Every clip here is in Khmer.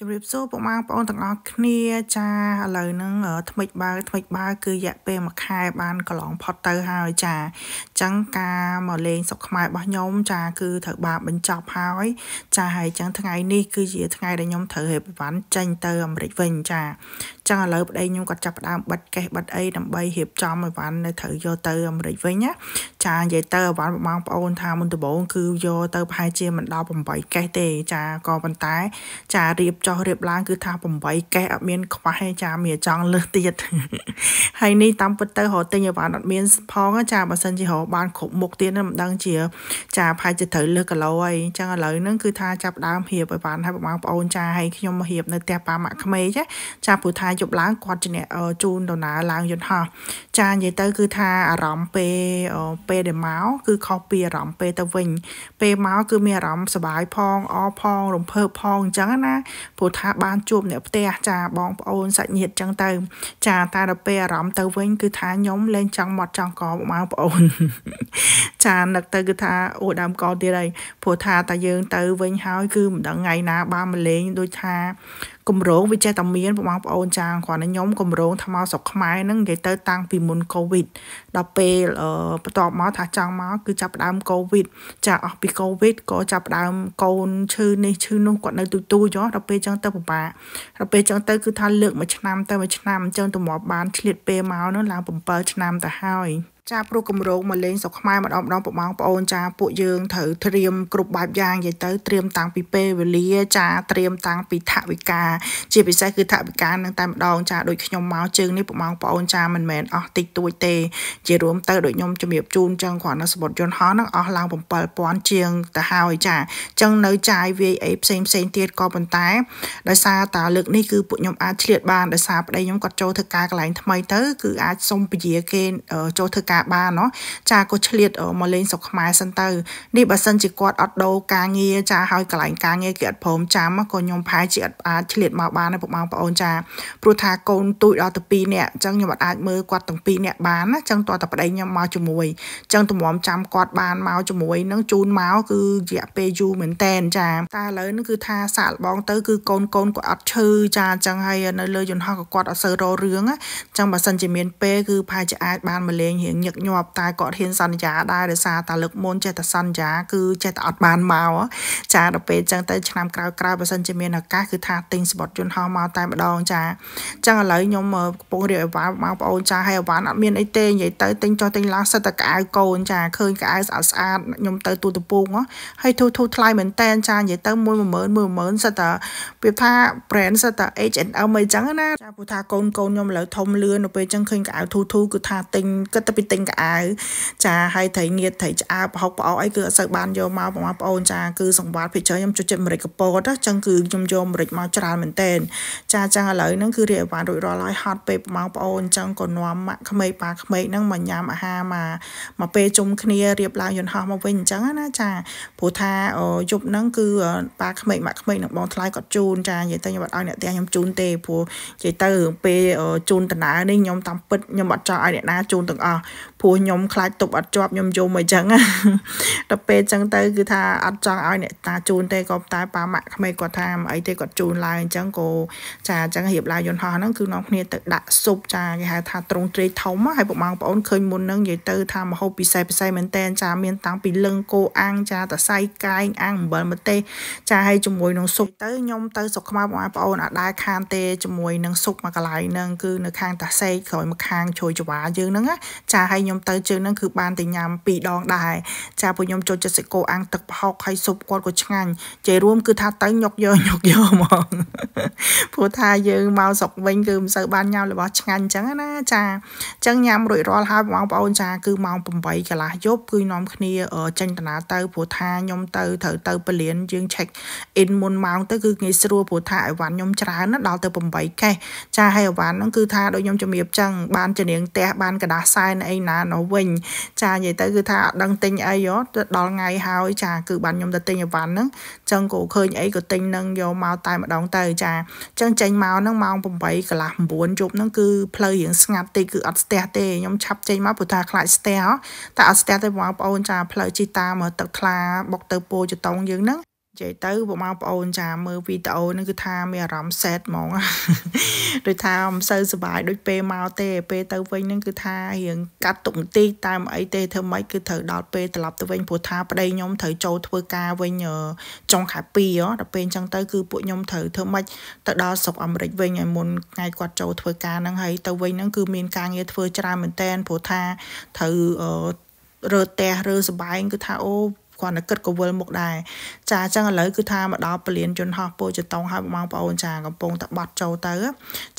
ជម្រាបសួរពុកម៉ាបងប្អូនទាំងអស់គ្នាចាឥឡូវហ្នឹងថ្មិចបើថ្មិចបើគឺរយៈពេល1ខែបានកន្លងផុតទៅហើយចាអញ្ចឹងការមកលេង សុកខ្មែររបស់ខ្ញុំចា គឺត្រូវបានបញ្ចប់ហើយចាហើយអញ្ចឹងថ្ងៃនេះគឺជាថ្ងៃដែលខ្ញុំត្រូវហេបវ៉ាន់ចេញទៅអាមេរិកវិញចាចឹងឥឡូវប្តីខ្ញុំគាត់ចាប់ផ្ដើមបិទកេះបិទអីដើម្បីរៀបចំអីវ៉ាន់នៅត្រូវយកទៅអាមេរិកវិញណាចានិយាយទៅអីវ៉ាន់បងប្អូនថាមុនដំបូងគឺយកទៅប្រហែលជាមិនដល់8កេះទេចាក៏ប៉ុន្តែចារៀបចោះរៀបឡើង គឺថា8កេះអត់មានខ្វះទេចាមានចង់លើសទៀតហើយនេះតាមពិតទៅរកទិញអីវ៉ាន់អត់មានផងចាបើសិនជារកបានគ្រប់មុខទៀតមិនដឹងជា ចាប្រហែលជាត្រូវលើសគីឡូហើយអញ្ចឹងឥឡូវហ្នឹងគឺថាចាប់ដើមរៀបអីវ៉ាន់ឲ្យបងប្អូនចាហើយខ្ញុំរៀបនៅផ្ទះប៉ាម៉ាក់ក្មេងចាចាព្រោះថាយប់ឡើងគាត់ជាអ្នកជូនដំណើរឡើងយន្តហោះចានិយាយទៅ គឺថាអារម្មណ៍ពេលពេលដែលមកគឺខុសពីអារម្មណ៍ពេលទៅវិញ ពេលមកគឺមានអារម្មណ៍សុបាយផង អផងរំភើបផងអញ្ចឹងណា ព្រោះថាបានជួបអ្នកផ្ទះចាបងប្អូនសាច់ញាតិអញ្ចឹងទៅ ចាតែដល់ពេលអារម្មណ៍ទៅវិញ គឺថាខ្ញុំលែងចង់មកចង់កបងប្អូនចានឹកទៅ គឺថាអូដើមកទៀតហើយព្រោះថាតាយើងទៅវិញហើយគឺមិនដឹងថ្ងៃណា បានមកលេងដូចថាគម្រោងវាចេះតែមានបងប្អូនចាគ្រាន់តែខ្ញុំគម្រោងថ្មស្រុកខ្មែរហ្នឹងនិយាយទៅ តាំងពីមុនកូវីដដល់ពេលបន្ទាប់មកថាចង់មកគឺចាប់ផ្ដើមកូវីដចាអស់ពីកូវីដក៏ចាប់ផ្ដើមកូនឈឺនេះឈឺនោះគាត់នៅទូទូយោដល់ពេលចឹងទៅពិបាកដល់ពេលចឹងទៅគឺថាលើកមួយឆ្នាំទៅមួយឆ្នាំចឹងតម្រាំបានឆ្លៀតពេលមកហ្នឹងឡើង7ឆ្នាំទៅហើយចាព្រោះគម្រោងមកលេងស្រុកខ្មែរម្ដងម្ដងប្របងប្អូនចាពួកយើងត្រូវត្រៀមគ្រប់បែបយ៉ាងនិយាយទៅត្រៀមតាំងពីពេលវេលាចាត្រៀមតាំងពីថវិកាជាពិសេសគឺថវិកានឹងតែម្ដងចាដូចខ្ញុំមកជើងនេះប្របងប្អូនចាមិនមែនអស់តិចតួចទេជារួមទៅដូចខ្ញុំជំរាបជូនចឹងគ្រាន់តែសម្បត្តិយន្តហោះនឹងអស់ឡើង7000ជាងទៅហើយចាអញ្ចឹងនៅចាយវាយអីផ្សេងផ្សេងទៀតក៏ប៉ុន្តែដោយសារតាលើកនេះគឺពួកខ្ញុំអាចឆ្លៀតបានដោយសារប្តីខ្ញុំគាត់ចូលធ្វើការកន្លែងថ្មីទៅគឺអាចសុំពជាគេចូលធ្វើការការបានเนาะចាក៏ឆ្លៀតមកលេងស្រុកខ្មែរសិនទៅនេះបើសិនជាគាត់អត់ដូរការងារចា ហើយកន្លែងការងារគេអត់ព្រមចាំក៏ខ្ញុំផែជាអត់អាចឆ្លៀតមកបានទេបងប្អូនចាព្រោះថាកូនទូចដល់ទៅ2នាក់អញ្ចឹងខ្ញុំអត់អាចមើលគាត់ទាំង2នាក់បានណាអញ្ចឹងតោះតែប្តីខ្ញុំមកជាមួយអញ្ចឹងទំរំចាំគាត់បានមកជាមួយនឹងជូនមកគឺរយៈពេលយូរមែនតែនចាតែឥឡូវនេះគឺថាសាកល្បងទៅគឺកូនកូនគាត់អត់ឈឺចាអញ្ចឹងហើយនៅលើយន្តហោះក៏គាត់អត់សូវរោរឿងអញ្ចឹងបើសិនជាមានពេលគឺផែជាអាចបានមកលេងរៀងញឹកញាប់តែគាត់ហ៊ានសន្យាដែរដោយសារតែលើកមុនចេះតែសន្យា គឺចេះតែអត់បានមកចាដល់ពេលអញ្ចឹងទៅឆ្នាំក្រោយក្រោយបើសិនជាមានឱកាសគឺថាទិញសម្បត្តិយន្តហោះមកតែម្ដងចាអញ្ចឹងឥឡូវខ្ញុំកំពុងរៀបអីវ៉ាន់បងប្អូនចាហើយអីវ៉ាន់អត់មានអីទេនិយាយទៅទិញចុះទិញឡើងសិតតែកៅកូនចាឃើញកៅស្អាតស្អាតខ្ញុំទៅទូតពូងហើយធូធូថ្លៃមែនតែនចានិយាយទៅ1 10000 10000សិតតែពាក្យថា brand សិតតែ H&M អីចឹងណាចាព្រោះថាកូនកូនខ្ញុំឥឡូវធំលឿនទៅពេលអញ្ចឹងឃើញកៅធូធូគឺថាទិញគិតទៅពីទិញញកអាវចាហើយត្រីងៀតត្រីឆ្អើបហុកប្អោអីគឺអត់សូវបានយកមកបងប្អូនចាគឺសង្វាតភិជាខ្ញុំជួយចិត្តម្រេចកពតអញ្ចឹងគឺខ្ញុំយកម្រេចមកច្រើនមែនតែនចាអញ្ចឹងឥឡូវហ្នឹងគឺរៀបអីវ៉ាន់រួចរាល់ហើយហត់ពេលបងប្អូនអញ្ចឹងក៏នាំម៉ាក់ក្មេកប៉ាក្មេកហ្នឹងមកញ៉ាំអាហារមកមកពេលជុំគ្នារៀបឡើងយន្តហោះមកវិញអញ្ចឹងណាចាព្រោះថាយប់ហ្នឹងគឺប៉ាក្មេកម៉ាក់ក្មេកនឹងបងថ្លៃគាត់ជូនចានិយាយទៅខ្ញុំអត់ឲ្យអ្នកផ្ទះខ្ញុំជូនទេព្រោះនិយាយទៅរឿងពេលជូនដំណើរនេះខ្ញុំតាមពិតខ្ញុំអត់ចង់ឲ្យអ្នកណាជូនទាំងអស់ព្រោះខ្ញុំខ្លាចទប់អត់ជាប់ខ្ញុំយំអីចឹងដល់ពេលចឹងទៅគឺថាអត់ចង់ឲ្យអ្នកតាជូនទេក៏តែប៉ាម៉ាក់ក្មេកគាត់ថាអីទេគាត់ជូនឡើងអញ្ចឹងក៏ចាអញ្ចឹងរៀបឡាយយន្តហោះហ្នឹងគឺនាំគ្នាទៅដាក់ស៊ុបចាគេហៅថាត្រង់ត្រីធំហើយបងប្អូនឃើញមុនហ្នឹងនិយាយទៅថាម្ហូបពិសេសពិសេសមែនតែនចាមានតាំងពីលឹងគោអាំងចាតសៃកាយអាំងអំបិលម្ទេសចាហើយជាមួយនឹងស៊ុបទៅខ្ញុំទៅស្រុកខ្មៅបងប្អូនអាចដែរខានទេជាមួយនឹងស៊ុបមួយកន្លែងហ្នឹងគឺនៅខាងតាសេកក្រោយមកខាងជ្រោយច ਵਾ យើងហ្នឹងចាហើយខ្ញុំទៅជើងហ្នឹងគឺបានតែញ៉ាំពីរដងដែរចាពួកខ្ញុំចូលចិត្តសាច់គោអាំងទឹកប្រហុកហើយស៊ុបគាត់ក៏ឆ្ងាញ់ជ័យរួមគឺថាទៅញុកយកញុកយកហ្មងព្រោះថាយើងមកស្រុកវិញគឺមិនសូវបានញ៉ាំរបស់ឆ្ងាញ់អញ្ចឹងណាចាអញ្ចឹងញ៉ាំរួចរាល់ហើយបងប្អូនចាគឺម៉ោង8កន្លះយប់គឺនាំគ្នា ចេញដំណើរទៅព្រោះថាខ្ញុំទៅត្រូវទៅពលានយើង check in មុនម៉ោងទៅគឺងាយស្រួលព្រោះថាអីវ៉ាន់ខ្ញុំច្រើនណាស់ដល់ទៅ8កេះចាហើយអីវ៉ាន់ហ្នឹងគឺថាដូចខ្ញុំជំរាបចឹងបានជំនាញផ្ទះបានកដាសែនអីណានោះវិញចានិយាយទៅគឺថាអត់ដឹងទិញអីហ៎ដល់ថ្ងៃហើយចា គឺបានខ្ញុំទៅទិញអីវ៉ាន់ហ្នឹងអញ្ចឹងក៏ឃើញអីក៏ទិញនឹងយកមកតែម្ដង ទៅចាអញ្ចឹងចេញមកហ្នឹងម៉ោង8កន្លះ9យប់ហ្នឹងគឺផ្លូវរៀងស្ងាត់តិចគឺអត់ស្ទះទេខ្ញុំឆាប់ចេញមកព្រោះថាខ្លាចស្ទះតែអត់ស្ទះទេបងប្អូនចាផ្លូវជីតាមកទឹកថ្លាបុកទៅពោចតុងយើងហ្នឹងនិយាយទៅបងប្អូនចាមើលវីដេអូហ្នឹងគឺថាមានអារម្មណ៍ sad ហ្មងដូចថាមិនសូវសុបាយដូចពេលមកទេ ពេលទៅវិញហ្នឹងគឺថារៀងកាត់ទុកបន្តិចតាមអីទេធ្វើម៉េចគឺត្រូវដល់ពេលត្រឡប់ទៅវិញព្រោះថាប្តីខ្ញុំត្រូវចូលធ្វើការវិញចុងខែ2ហ៎ដល់ពេលអញ្ចឹងទៅគឺពួកខ្ញុំត្រូវធ្វើម៉េចទៅដល់ស្រុកអាមេរិកវិញឲ្យមុនថ្ងៃគាត់ចូលធ្វើការហ្នឹងហើយទៅវិញហ្នឹងគឺមានការងារធ្វើច្រើនមែនតើព្រោះថាត្រូវរើផ្ទះរើសបែងគឺថាអូគ្រាន់តែគិតក៏វិលមុខដែរចាអញ្ចឹងឥឡូវគឺថាមកដល់ពលានយន្តហោះពោចតុងហើយបងប្អូនចាកំពុងតែបត់ចូលទៅ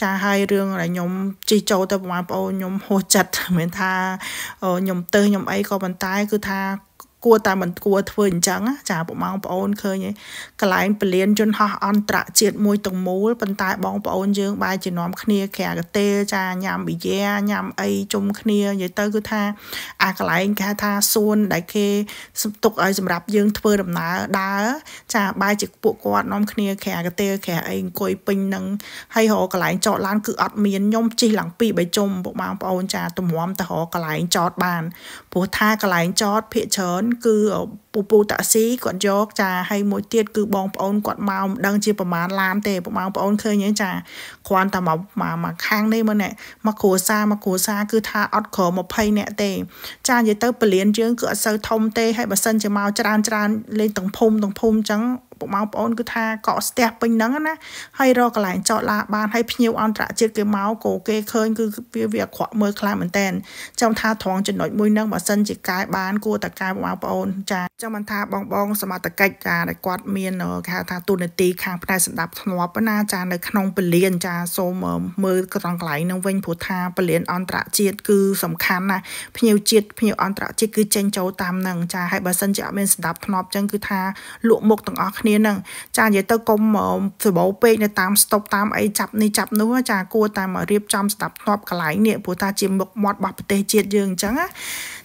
ចាហើយរឿងដែលខ្ញុំជីចូលទៅបងប្អូនខ្ញុំហួសចិត្តមិនថាខ្ញុំទៅខ្ញុំអីក៏ប៉ុន្តែគឺថាគួរតែមិនគួរធ្វើអញ្ចឹងចាបងប្អូនឃើញឯងកលែងពលានយន្តហោះអន្តរជាតិមួយទាំងមូលប៉ុន្តែបងប្អូនយើងបែរជានាំគ្នាក្រៅកទេចាញ៉ាំប៊ីយ៉ាញ៉ាំអីជុំគ្នានិយាយទៅគឺថាអាកលែងគេថាសួនដែលគេ សំទុកឲ្យសម្រាប់យើងធ្វើដំណើរដើរចាបែរជាពួកគាត់នាំគ្នាក្រៅកទេក្រៅអីអង្គុយពេញនឹងហើយរកកលែងចតឡានគឺអត់មានខ្ញុំជិះឡើងពីបីជុំបងប្អូនចាតម្រាំទៅរកកលែងចតបានព្រោះថាកលែងចតភាកច្រើនគឺពពូតាក់ស៊ីគាត់យកចាហើយមួយទៀតគឺបងប្អូនគាត់មកមិនដឹងជាប្រមាណឡានទេបងប្អូនឃើញទេចាគ្រាន់តែមកមកខាងនេះមើលណែមកគ្រួសារមកគ្រួសារគឺ ថាអត់ក្រ20នាក់ទេចានិយាយទៅ ពលានយើងគឺអត់សូវធំទេហើយបើសិនជាមកច្រើនច្រើនលេងទាំងភូមិទាំងភូមិអញ្ចឹងពុកម៉ោបងអូនគឺថាកក់ស្ទះពេញហ្នឹងណាហើយរកកន្លែងចតឡាបានហើយភ្ញៀវអន្តរជាតិគេមកក៏គេឃើញគឺវាវាអាក្រក់មើលខ្លាំងមែនតែនចាំថាត្រង់ចំណុចមួយហ្នឹងបើសិនជាកែបានគួរតែកែពុកម៉ោបងអូនចាចាំមិនថាបងបងសមត្ថកិច្ចចាដែលគាត់មានគេហៅថាទូនាទីខាងផ្នែកសម្ដាប់ធ្នាប់ណាចានៅក្នុងពលានចាសូមមើលត្រង់កន្លែងហ្នឹងវិញព្រោះថាពលាន អន្តរជាតិគឺសំខាន់ណាភ្ញៀវជាតិភ្ញៀវអន្តរជាតិគឺចេញចូលតាមហ្នឹងចាហើយបើសិនជាអត់មានសម្ដាប់ធ្នាប់ចឹងគឺថាលក់មុខទាំងអស់គ្នាគ្នាហ្នឹងចានិយាយទៅកុំសម្បោពេកនៅតាមស្តុបតាមអីចាប់នេះចាប់នោះចាគួរតែមករៀបចំស្ដាប់ធ្នាប់កន្លែងនេះព្រោះថាជាមុខមាត់របស់ប្រទេសជាតិយើងអញ្ចឹងណា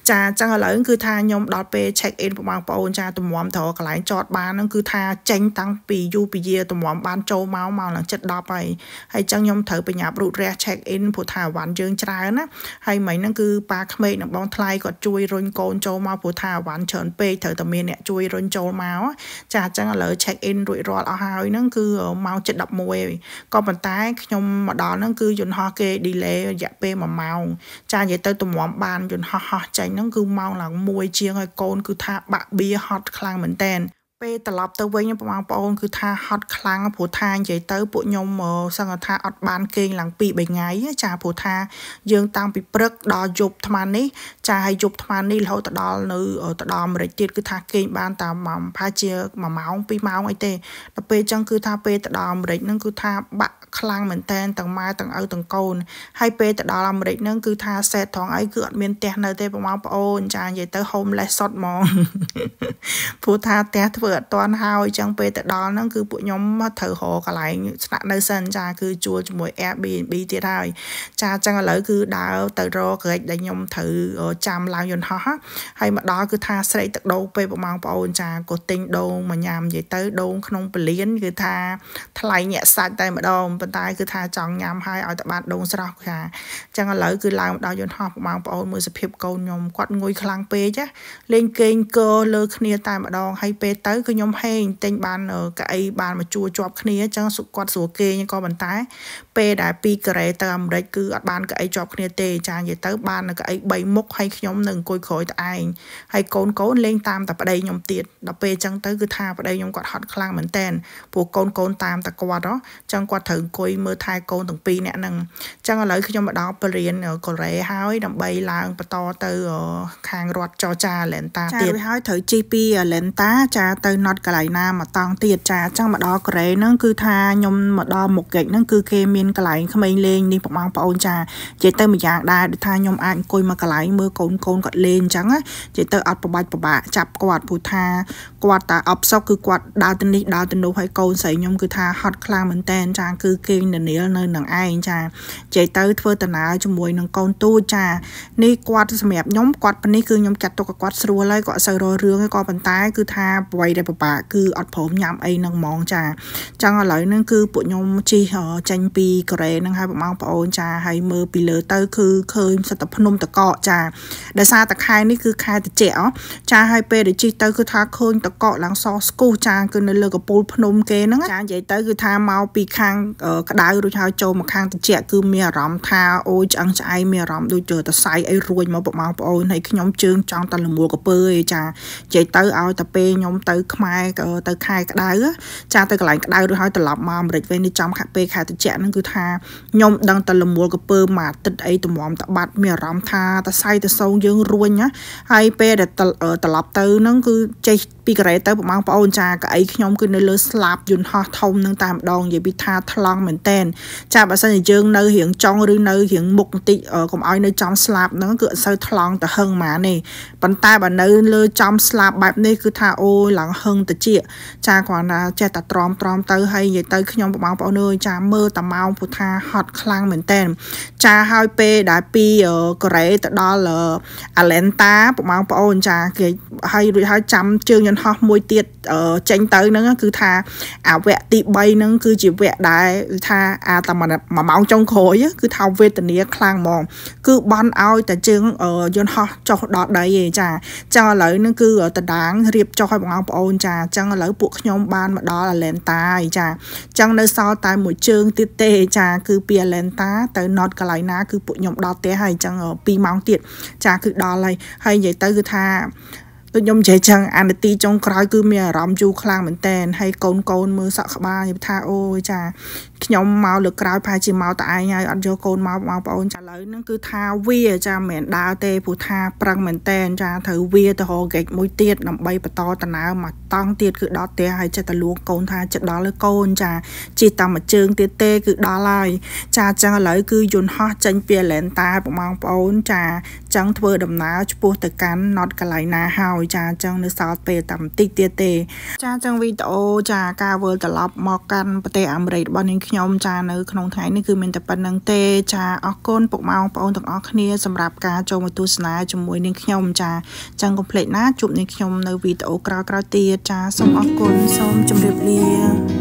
ចាចឹងឥឡូវគឺថាខ្ញុំដល់ពេល check in បងប្អូនចាទំងាំត្រកន្លែងចតបានហ្នឹងគឺថាចេញតាំងពីយូរពីយាទំងាំបាន ចូលមកមកឡើងចិត្ត10ហើយហើយចឹងខ្ញុំត្រូវបញ្ញាប់រូតរះ check in ព្រោះថាអវ៉ាន់យើងច្រើនណាហើយមិញហ្នឹងគឺប៉ាក្មេកនិងបងថ្លៃគាត់ជួយរុញកូនចូលមកព្រោះថាអវ៉ាន់ច្រើនពេកត្រូវតែមានអ្នកជួយរុញចូលមកចាចឹងឥឡូវ check in រួចរាល់អស់ហើយហ្នឹងគឺម៉ោង7:11ហើយក៏ប៉ុន្តែខ្ញុំមកដល់ហ្នឹងគឺយន្តហោះគេ delay រយៈពេល1ម៉ោងចានិយាយទៅទំងាំបានយន្តហោះហោះចេញហ្នឹងគឺម៉ោងឡើង1ជាងឲ្យកូនគឺថាបាក់បៀហត់ខ្លាំងមែនតែនពេលត្រឡប់ទៅវិញបងប្អូនគឺថាហត់ខ្លាំងព្រោះថានិយាយទៅពួកខ្ញុំសង្កថាអត់បានគេងឡើង2 3ថ្ងៃចាព្រោះថាយើងតាំងពីព្រឹកដល់យប់ថ្មនេះចាហើយយប់ថ្មនេះរហូតដល់នៅទៅដល់អាមេរិកទៀតគឺថាគេងបានតាមម៉ោងប្រហែលជា1ម៉ោង2ម៉ោងអីទេដល់ពេលអញ្ចឹងគឺថាពេលទៅដល់អាមេរិកហ្នឹងគឺថាបាក់ខ្លាំងមែនតែនទាំងម៉ែទាំងឪទាំងកូនហើយពេលទៅដល់អាមេរិកហ្នឹងគឺ ថាសេតថងអីគឺអត់មានផ្ទះនៅទេបងប្អូនចានិយាយទៅ homeless សុតហ្មងព្រោះថាផ្ទះធ្វើអត់តាន់ហើយចឹងពេលទៅដល់ហ្នឹងគឺពួកខ្ញុំត្រូវរកកន្លែងស្នាក់នៅសិនចាគឺជួលជាមួយ Airbnb ទៀតហើយចាចឹងឥឡូវគឺដើរទៅរកក្រែកដែលខ្ញុំត្រូវចាំឡើងយន្តហោះហើយមកដល់គឺថាស្រែកទឹកដូងពេលបងប្អូនចាក៏ទិញដូងមកញ៉ាំនិយាយទៅដូងក្នុងពលានគឺថាថ្លៃញាក់សាច់តែម្ដងប៉ុន្តែគឺថាចង់ញ៉ាំហើយឲ្យតែបានដូងស្រស់ចាអញ្ចឹងឥឡូវគឺឡើងដល់យន្តហោះបង ប្អូនមើលសភាពកូនខ្ញុំគាត់ងុយខ្លាំងពេកណាលេងគេងកលើគ្នាតែម្ដងហើយពេលទៅគឺខ្ញុំហេងទិញបានកៅអីបានមកជួជាប់គ្នាអញ្ចឹងគាត់ស្រួលគេងក៏ប៉ុន្តែ ពេលដែលពីកូរ៉េទៅអាមេរិកគឺអត់បានកៅអីជាប់គ្នាទេចានិយាយទៅបានកៅអី3មុខហើយខ្ញុំនៅអង្គុយក្រោយតឯងហើយកូនកូនលេងតាមតែប្តីខ្ញុំទៀតដល់ពេលអញ្ចឹងទៅគឺថាប្តីខ្ញុំគាត់ហត់ខ្លាំងមែនតែនព្រោះកូនកូនតាមតែគាត់ហ៎អញ្ចឹងគាត់ត្រូវអង្គុយមើលថែកូនទាំងពីរអ្នកហ្នឹងអញ្ចឹងឥឡូវខ្ញុំមកដល់បរិញ្ញាបត្រកូរ៉េហើយដើម្បីឡើងបន្តទៅខាងរដ្ឋចរចាឡែនតាទៀតចាហើយត្រូវជិះពីឡែនតាចាទៅណតកន្លែងណាមកតង់ទៀតចាអញ្ចឹងមកដល់កូរ៉េហ្នឹងគឺថាខ្ញុំមកដល់មុខហ្គិចហ្នឹងគឺគេមានកន្លែងក្មេងលេងនេះបងប្អូនចានិយាយទៅម្យ៉ាងដែរដូចថាខ្ញុំអាចអង្គុយមកកន្លែងមើលកូនកូនគាត់លេងអញ្ចឹងណានិយាយទៅអត់ប្របាច់ប្របាក់ចាប់គាត់ព្រោះថាគាត់តែអបសុកគឺគាត់ដើរទៅនេះដើរទៅនោះហើយកូនស្រីខ្ញុំគឺថាហត់ខ្លាំងមែនតើចាគឺគេងនានានៅនឹងឯងចាជ័យទៅធ្វើដំណើរជាមួយនឹងកូនទូចចានេះគាត់សម្រាប់ខ្ញុំគាត់ប៉ុនេះគឺខ្ញុំចាត់ទុកគាត់ស្រួលហើយគាត់សូវររឿងហើយក៏ប៉ុន្តែគឺថាអ្វីដែលពិបាកគឺអត់ព្រមញ៉ាំអីនឹងហ្មងចាចឹងឥឡូវហ្នឹងគឺពួកខ្ញុំជិះចេញពីកូរ៉េហ្នឹងហើយបងប្អូនចាហើយមើលពីលើទៅគឺឃើញសិតភ្នំតកកចាដោយសារតខែនេះគឺខែតិចអចាហើយពេលដែលជិះទៅគឺថាឃើញតកកឡើងសស្គូសចាគឺនៅលើកពូលភ្នំ គេហ្នឹងចានិយាយទៅគឺថាមកពីខាងក្តៅរួចហើយចូលមកខាងត្រជាក់គឺមានអារម្មណ៍ថាអូយឆ្អឹងឆ្អែកមានអារម្មណ៍ដូចទៅសៃអីរួញមកប្រម៉ោប្អូនហើយខ្ញុំជើងចង់តែលមួលក្ពើឯចាជ័យទៅឲ្យតែពេលខ្ញុំទៅខ្មែរទៅខែក្តៅចាទៅកន្លែងក្តៅរួចហើយត្រឡប់មកអាមេរិកវិញនេះចំខែពេលខែត្រជាក់ហ្នឹងគឺថាខ្ញុំដឹងតែលមួលក្ពើមួយអាទិត្យអីតម្រាំតបាត់មានអារម្មណ៍ថាតសៃតសងយើងរួញណាហើយពេលដែលត្រឡប់ទៅហ្នឹងគឺចេះពីកូរ៉េទៅបងប្អូនចាកៅអីខ្ញុំគឺនៅលើស្លាបយន្តហោះធំនឹងតាមដងនិយាយពីថាថ្លង់មែនតែនចាបើសិនជាយើងនៅរៀងចុងឬនៅរៀងមុខបន្តិចកុំឲ្យនៅចំស្លាបហ្នឹងគឺអត់សូវថ្លង់ទៅហឹងម៉ានេះប៉ុន្តែបើនៅលើចំស្លាបបែបនេះគឺថាអូឡើងហឹងតិចចាគ្រាន់តែចេះតែទ្រាំទ្រាំទៅហើយនិយាយទៅខ្ញុំបងប្អូនអើយចាមើលតាម៉ោងពុថាហត់ខ្លាំងមែនតែនចាហើយពេលដែលពីកូរ៉េទៅដល់អាឡែនតាបងប្អូនចាគេហើយរួចហើយចាំជើងយន្តហោះមួយទៀតចេញទៅហ្នឹងគឺថាអាវគ្គទី3ហ្នឹងគឺជាវគ្គដែលថាអាតែមួយម៉ោងចុងក្រោយគឺថាវេទនាខ្លាំងហ្មងគឺបន់ឲ្យតែជើងយន្តហោះចុះដល់ដីឯងចាចាឥឡូវហ្នឹងគឺតដាងរៀបចុះឲ្យបងប្អូនចាអញ្ចឹងឥឡូវពួកខ្ញុំបានមកដល់អាឡែនតាឯងចាអញ្ចឹងនៅសល់តែមួយជើងទៀតទេចាគឺពីអាឡែនតាទៅ North Carolina គឺពួកខ្ញុំដល់ផ្ទះហើយអញ្ចឹង2ម៉ោងទៀតចាគឺដល់ហើយហើយនិយាយទៅគឺថាដូចខ្ញុំចេះចឹងអានាទីចុងក្រោយគឺមានអារម្មណ៍យូរខ្លាំងមែនតែនហើយកូនកូនមើលសក់ក្បាលនិយាយថាអូយចាខ្ញុំមកលើក្រោយប្រហែលជាមកតឯងហើយអត់យកកូនមកបងប្អូនចាឥឡូវហ្នឹងគឺថាវាចាមិនមែនដើរទេ ព្រោះថាប្រឹងមែនតែនចាត្រូវវាទៅរកហ្គេកមួយទៀតដើម្បីបន្តដំណើរមកតង់ទៀតគឺដល់ផ្ទះហើយចិត្តតែលួងកូនថាចិត្តដល់ហើយកូន ចាជិះតាមមួយជើងទៀតទេគឺដល់ហើយចាអញ្ចឹងឥឡូវគឺយន្តហោះចេញពីឡែនតាបងប្អូនចាអញ្ចឹងធ្វើដំណើរឆ្ពោះទៅកាន់ណត់កន្លែងណាហើយឲ្យចាអញ្ចឹងនៅសល់ពេលតែបន្តិចទៀតទេ ចាអញ្ចឹងវីដេអូចាការវិលត្រឡប់មកកាន់ប្រទេសអាមេរិករបស់នាងខ្ញុំ ចានៅក្នុងថ្ងៃនេះគឺមានតែប៉ុណ្្នឹងទេចាអរគុណពុកម៉ោងបងប្អូនទាំងអស់គ្នាសម្រាប់ការចូលមកទស្សនាជាមួយនាងខ្ញុំ ចាអញ្ចឹងកុំភ្លេចណាជួបនាងខ្ញុំ នៅវីដេអូក្រោយៗទៀតចាសូមអរគុណសូមជម្រាបលា